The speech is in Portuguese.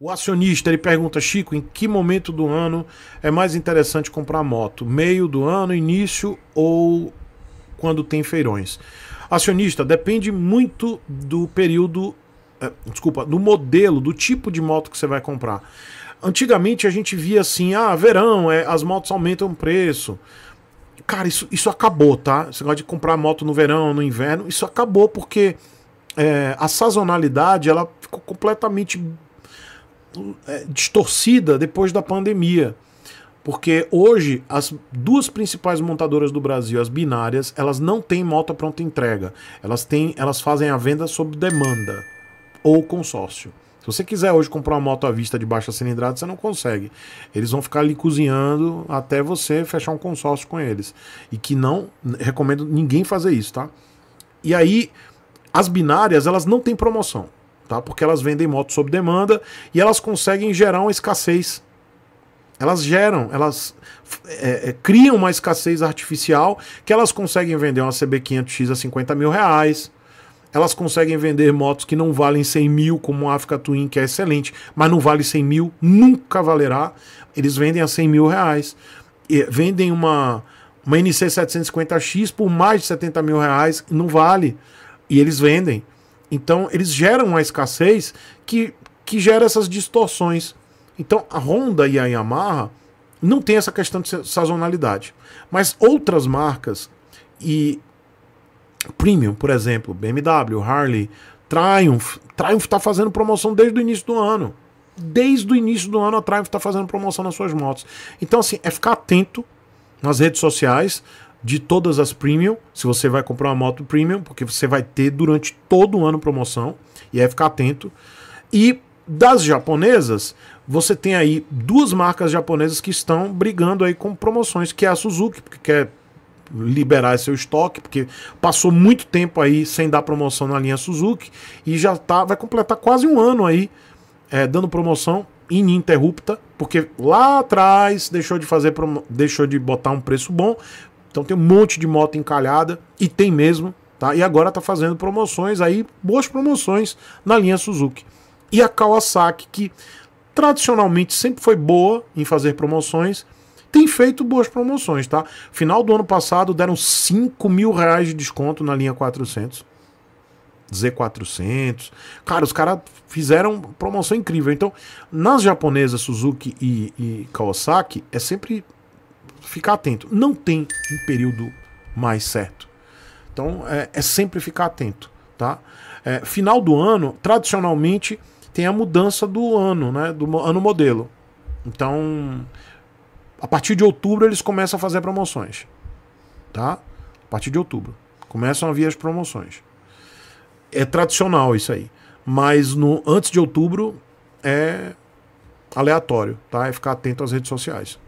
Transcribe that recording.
O acionista ele pergunta, Chico, em que momento do ano é mais interessante comprar moto? Meio do ano, início ou quando tem feirões? Acionista, depende muito do período, eh, desculpa, do modelo, do tipo de moto que você vai comprar. Antigamente a gente via assim, ah, verão, é, as motos aumentam o preço. Cara, isso, isso acabou, tá? Você gosta de comprar moto no verão, no inverno, isso acabou porque é, a sazonalidade ela ficou completamente é, distorcida depois da pandemia. Porque hoje as duas principais montadoras do Brasil, as binárias, elas não têm moto pronta entrega. Elas têm, elas fazem a venda sob demanda ou consórcio. Se você quiser hoje comprar uma moto à vista de baixa cilindrada, você não consegue. Eles vão ficar ali cozinhando até você fechar um consórcio com eles. E que não recomendo ninguém fazer isso, tá? E aí as binárias, elas não têm promoção tá? Porque elas vendem motos sob demanda e elas conseguem gerar uma escassez. Elas geram, elas é, é, criam uma escassez artificial que elas conseguem vender uma CB500X a 50 mil reais. Elas conseguem vender motos que não valem 100 mil, como a Africa Twin, que é excelente, mas não vale 100 mil, nunca valerá. Eles vendem a 100 mil reais. E vendem uma, uma NC 750X por mais de 70 mil reais, não vale. E eles vendem. Então, eles geram uma escassez que, que gera essas distorções. Então, a Honda e a Yamaha não tem essa questão de sazonalidade. Mas outras marcas e premium, por exemplo, BMW, Harley, Triumph, Triumph está fazendo promoção desde o início do ano. Desde o início do ano a Triumph está fazendo promoção nas suas motos. Então assim, é ficar atento nas redes sociais, de todas as premium, se você vai comprar uma moto premium, porque você vai ter durante todo o ano promoção, e é ficar atento. E das japonesas, você tem aí duas marcas japonesas que estão brigando aí com promoções, que é a Suzuki, porque quer liberar seu estoque, porque passou muito tempo aí sem dar promoção na linha Suzuki e já tá, vai completar quase um ano aí é, dando promoção ininterrupta, porque lá atrás deixou de fazer deixou de botar um preço bom então tem um monte de moto encalhada, e tem mesmo, tá? E agora tá fazendo promoções aí, boas promoções na linha Suzuki. E a Kawasaki, que tradicionalmente sempre foi boa em fazer promoções, tem feito boas promoções, tá? Final do ano passado deram 5 mil reais de desconto na linha 400. Z400. Cara, os caras fizeram promoção incrível. Então, nas japonesas Suzuki e, e Kawasaki, é sempre ficar atento. Não tem um período mais certo. Então é, é sempre ficar atento, tá? É, final do ano, tradicionalmente, tem a mudança do ano, né? Do ano modelo. Então, a partir de outubro eles começam a fazer promoções, tá? A partir de outubro começam a vir as promoções. É tradicional isso aí, mas no antes de outubro é aleatório, tá? É ficar atento às redes sociais.